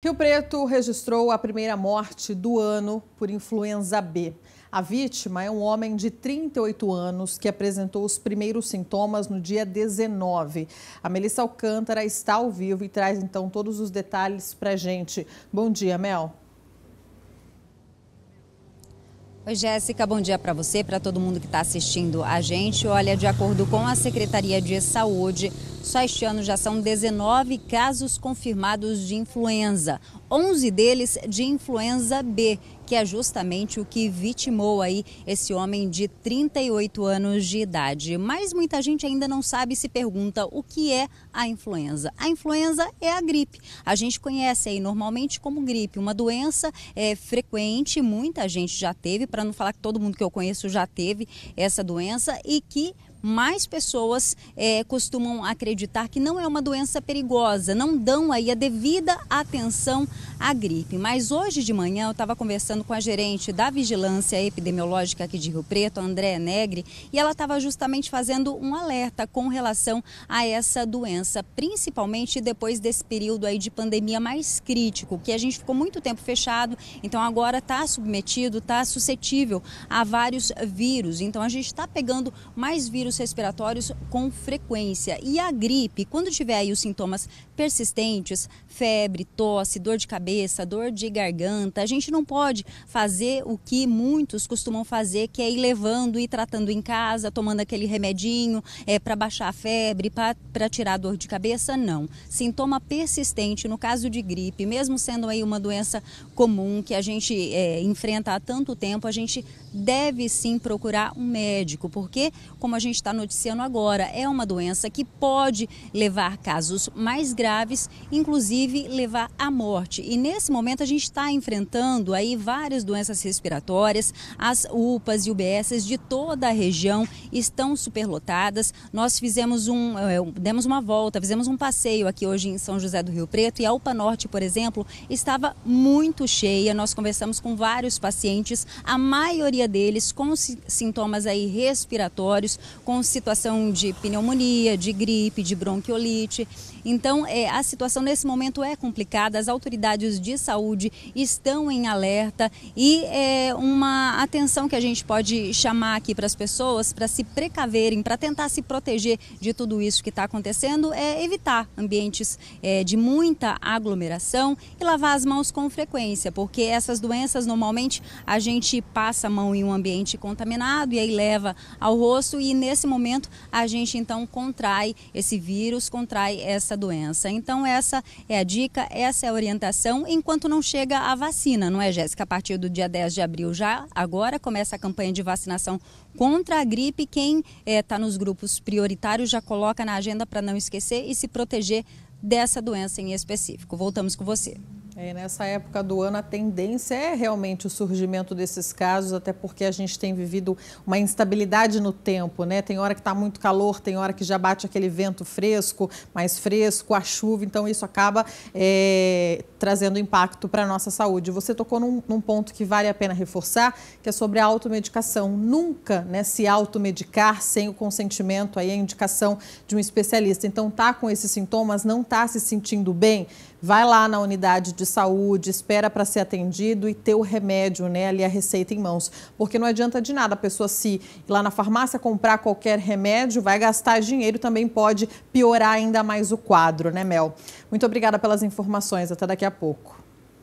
Rio Preto registrou a primeira morte do ano por influenza B. A vítima é um homem de 38 anos que apresentou os primeiros sintomas no dia 19. A Melissa Alcântara está ao vivo e traz então todos os detalhes para gente. Bom dia, Mel. Oi, Jéssica, bom dia para você, para todo mundo que está assistindo a gente. Olha, de acordo com a Secretaria de Saúde, só este ano já são 19 casos confirmados de influenza, 11 deles de influenza B, que é justamente o que vitimou aí esse homem de 38 anos de idade. Mas muita gente ainda não sabe e se pergunta o que é a influenza. A influenza é a gripe. A gente conhece aí normalmente como gripe, uma doença é, frequente, muita gente já teve, para não falar que todo mundo que eu conheço já teve essa doença e que mais pessoas é, costumam acreditar que não é uma doença perigosa, não dão aí a devida atenção a gripe. Mas hoje de manhã eu estava conversando com a gerente da Vigilância Epidemiológica aqui de Rio Preto, Andréa Negre, e ela estava justamente fazendo um alerta com relação a essa doença, principalmente depois desse período aí de pandemia mais crítico, que a gente ficou muito tempo fechado, então agora está submetido, está suscetível a vários vírus. Então a gente está pegando mais vírus respiratórios com frequência. E a gripe, quando tiver aí os sintomas persistentes, febre, tosse, dor de cabeça, cabeça, dor de garganta. A gente não pode fazer o que muitos costumam fazer, que é ir levando e tratando em casa, tomando aquele remedinho é, para baixar a febre, para tirar a dor de cabeça. Não. Sintoma persistente, no caso de gripe, mesmo sendo aí uma doença comum que a gente é, enfrenta há tanto tempo, a gente deve sim procurar um médico, porque, como a gente está noticiando agora, é uma doença que pode levar casos mais graves, inclusive levar à morte. E nesse momento a gente está enfrentando aí várias doenças respiratórias, as UPAs e UBSs de toda a região estão superlotadas. Nós fizemos é, um, demos uma volta, fizemos um passeio aqui hoje em São José do Rio Preto e a UPA Norte, por exemplo, estava muito cheia. Nós conversamos com vários pacientes, a maioria deles com sintomas aí respiratórios, com situação de pneumonia, de gripe, de bronquiolite. Então, é, a situação nesse momento é complicada. As autoridades de saúde estão em alerta e é uma atenção que a gente pode chamar aqui para as pessoas para se precaverem, para tentar se proteger de tudo isso que está acontecendo, é evitar ambientes é, de muita aglomeração e lavar as mãos com frequência, porque essas doenças normalmente a gente passa a mão em um ambiente contaminado e aí leva ao rosto e nesse momento a gente então contrai esse vírus, contrai essa doença. Então essa é a dica, essa é a orientação enquanto não chega a vacina, não é, Jéssica? A partir do dia 10 de abril já, agora começa a campanha de vacinação contra a gripe. Quem está eh, é, nos grupos prioritários já coloca na agenda para não esquecer e se proteger dessa doença em específico. Voltamos com você. É, nessa época do ano, a tendência é realmente o surgimento desses casos, até porque a gente tem vivido uma instabilidade no tempo, né? Tem hora que está muito calor, tem hora que já bate aquele vento fresco, mais fresco, a chuva, então isso acaba é, trazendo impacto para a nossa saúde. Você tocou num, num, ponto que vale a pena reforçar, que é sobre a automedicação. Nunca né, se automedicar sem o consentimento, aí a indicação de um especialista. Então, tá com esses sintomas, não está se sentindo bem, vai lá na unidade de saúde, espera para ser atendido e ter o remédio, né, ali a receita em mãos. Porque não adianta de nada a pessoa se ir lá na farmácia comprar qualquer remédio, vai gastar dinheiro, também pode piorar ainda mais o quadro, né, Mel? Muito obrigada pelas informações, até daqui a pouco.